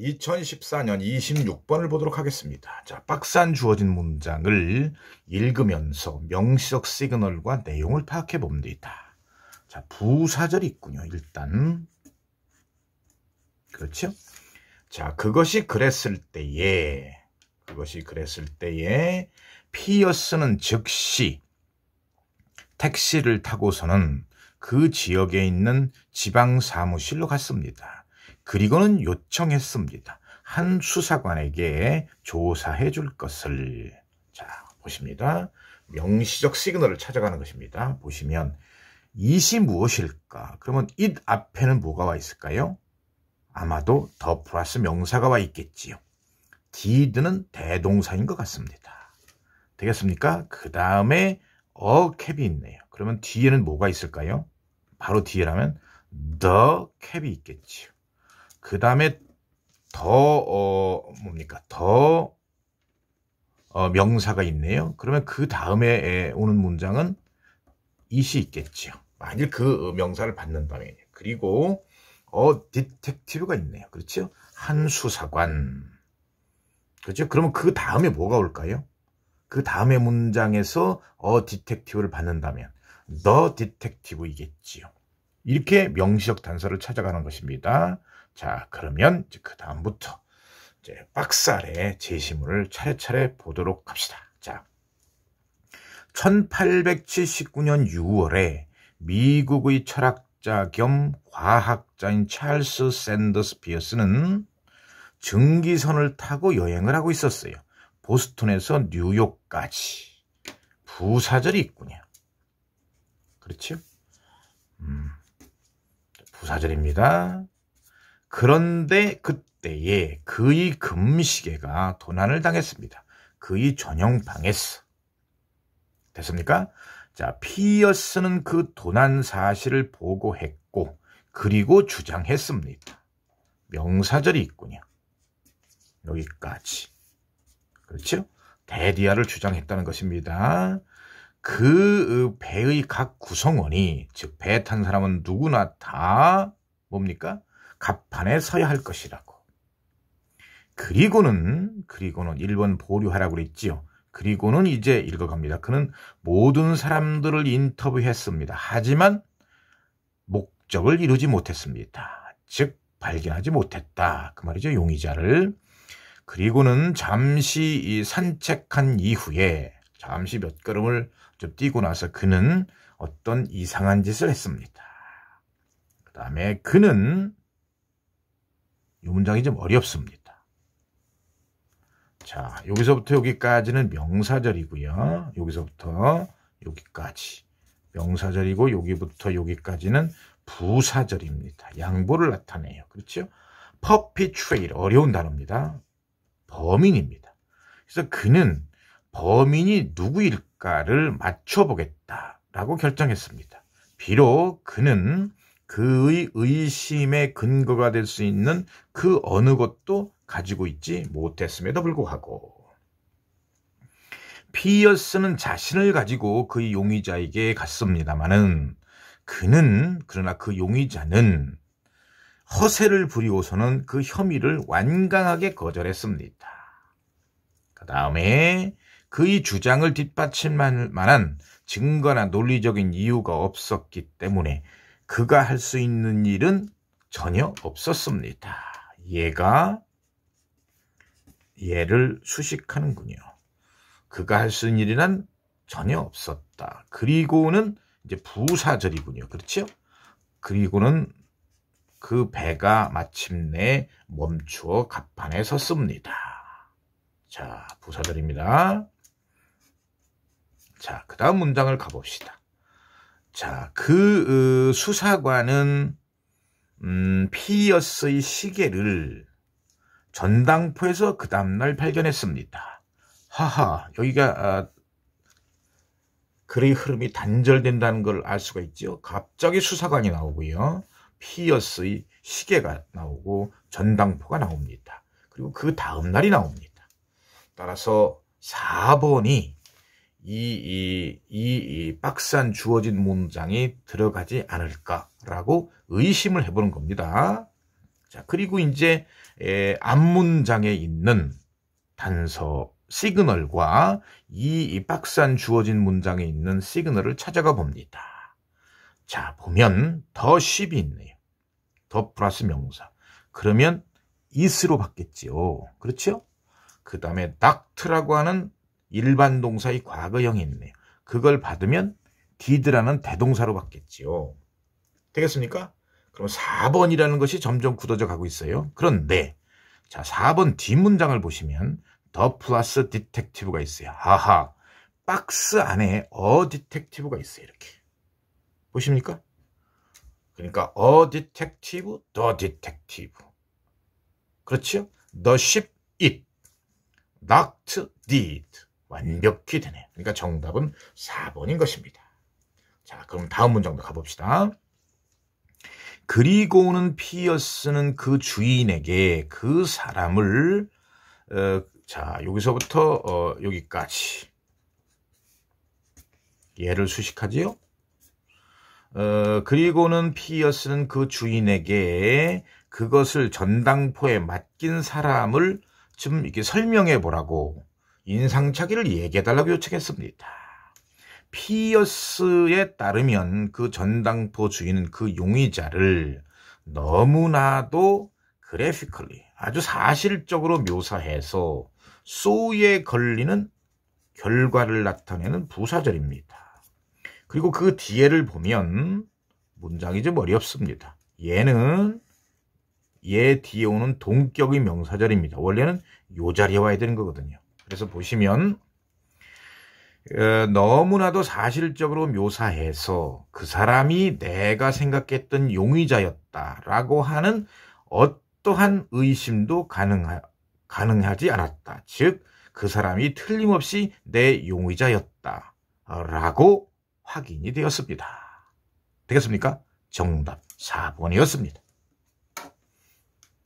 2014년 26번을 보도록 하겠습니다. 자, 박산 주어진 문장을 읽으면서 명시적 시그널과 내용을 파악해 봅니다. 자, 부사절이 있군요. 일단 그렇죠? 자, 그것이 그랬을 때에 그것이 그랬을 때에 피어스는 즉시 택시를 타고서는 그 지역에 있는 지방 사무실로 갔습니다. 그리고는 요청했습니다. 한 수사관에게 조사해 줄 것을 자 보십니다. 명시적 시그널을 찾아가는 것입니다. 보시면 이시 무엇일까? 그러면 이 앞에는 뭐가 와 있을까요? 아마도 더 플러스 명사가 와 있겠지요. did는 대동사인 것 같습니다. 되겠습니까? 그 다음에 어 캡이 있네요. 그러면 뒤에는 뭐가 있을까요? 바로 뒤에라면 the 캡이 있겠지요. 그 다음에 더, 어, 뭡니까? 더, 어, 명사가 있네요. 그러면 그 다음에 오는 문장은 이시 있겠지요. 만일 그 어, 명사를 받는다면. 그리고, 어, 디텍티브가 있네요. 그렇죠? 한 수사관. 그렇죠? 그러면 그 다음에 뭐가 올까요? 그 다음에 문장에서 어, 디텍티브를 받는다면. 너 디텍티브이겠지요. 이렇게 명시적 단서를 찾아가는 것입니다. 자, 그러면 이제 그 다음부터 이제 박스 아래 제시물을 차례차례 보도록 합시다. 자, 1879년 6월에 미국의 철학자 겸 과학자인 찰스 샌더스 피어스는 증기선을 타고 여행을 하고 있었어요. 보스턴에서 뉴욕까지. 부사절이 있군요. 그렇죠? 음, 부사절입니다. 그런데 그때에 그의 금시계가 도난을 당했습니다. 그의 전용방에서. 됐습니까? 자, 피어스는 그 도난 사실을 보고했고, 그리고 주장했습니다. 명사절이 있군요. 여기까지. 그렇죠? 대디아를 주장했다는 것입니다. 그 배의 각 구성원이, 즉, 배 탄 사람은 누구나 다 뭡니까? 갑판에 서야 할 것이라고. 그리고는 그리고는 1번 보류하라고 그랬지요. 그리고는 이제 읽어갑니다. 그는 모든 사람들을 인터뷰했습니다. 하지만 목적을 이루지 못했습니다. 즉 발견하지 못했다. 그 말이죠. 용의자를. 그리고는 잠시 산책한 이후에 잠시 몇 걸음을 좀 뛰고 나서 그는 어떤 이상한 짓을 했습니다. 그 다음에 그는 이 문장이 좀 어렵습니다. 자, 여기서부터 여기까지는 명사절이고요. 여기서부터 여기까지 명사절이고 여기부터 여기까지는 부사절입니다. 양보를 나타내요. 그렇죠? perpetrate 어려운 단어입니다. 범인입니다. 그래서 그는 범인이 누구일까를 맞춰보겠다라고 결정했습니다. 비록 그는 그의 의심의 근거가 될 수 있는 그 어느 것도 가지고 있지 못했음에도 불구하고 피어스는 자신을 가지고 그의 용의자에게 갔습니다마는 그는 그러나 그 용의자는 허세를 부리고서는 그 혐의를 완강하게 거절했습니다. 그 다음에 그의 주장을 뒷받침할 만한 증거나 논리적인 이유가 없었기 때문에 그가 할 수 있는 일은 전혀 없었습니다. 얘가 얘를 수식하는군요. 그가 할 수 있는 일이란 전혀 없었다. 그리고는 이제 부사절이군요. 그렇죠? 그리고는 그 배가 마침내 멈추어 갑판에 섰습니다. 자, 부사절입니다. 자, 그 다음 문장을 가봅시다. 자, 그 수사관은 음, 피어스의 시계를 전당포에서 그 다음날 발견했습니다. 하하, 여기가 아, 글의 흐름이 단절된다는 걸 알 수가 있죠. 갑자기 수사관이 나오고요. 피어스의 시계가 나오고 전당포가 나옵니다. 그리고 그 다음날이 나옵니다. 따라서 4번이 이, 이, 이, 이 빡산 주어진 문장이 들어가지 않을까라고 의심을 해보는 겁니다. 자, 그리고 이제, 앞문장에 있는 단서 시그널과 이, 이 빡산 주어진 문장에 있는 시그널을 찾아가 봅니다. 자, 보면 더 10이 있네요. 더 플러스 명사. 그러면 is로 받겠지요. 그렇죠? 그 다음에 닥트라고 하는 일반 동사의 과거형이 있네요. 그걸 받으면 did라는 대동사로 받겠지요. 되겠습니까? 그럼 4번이라는 것이 점점 굳어져 가고 있어요. 그런데 자 4번 뒷문장을 보시면 더 플러스 디텍티브가 있어요. 하하 박스 안에 어 디텍티브가 있어요. 이렇게 보십니까? 그러니까 어 디텍티브, 더 디텍티브 그렇지요? The ship it, knocked did 완벽히 되네요. 그러니까 정답은 4번인 것입니다. 자, 그럼 다음 문장도 가봅시다. 그리고는 피어스는 그 주인에게 그 사람을 어, 자 여기서부터 어, 여기까지 얘를 수식하지요. 어, 그리고는 피어스는 그 주인에게 그것을 전당포에 맡긴 사람을 좀 이렇게 설명해 보라고 인상착의를 얘기해달라고 요청했습니다. 피어스에 따르면 그 전당포 주인은 그 용의자를 너무나도 그래픽컬리 아주 사실적으로 묘사해서 소에 걸리는 결과를 나타내는 부사절입니다. 그리고 그 뒤에를 보면 문장이 좀 어렵습니다. 얘는 얘 뒤에 오는 동격의 명사절입니다. 원래는 요 자리에 와야 되는 거거든요. 그래서 보시면 어, 너무나도 사실적으로 묘사해서 그 사람이 내가 생각했던 용의자였다라고 하는 어떠한 의심도 가능하, 가능하지 않았다. 즉, 그 사람이 틀림없이 내 용의자였다. 라고 확인이 되었습니다. 되겠습니까? 정답 4번이었습니다.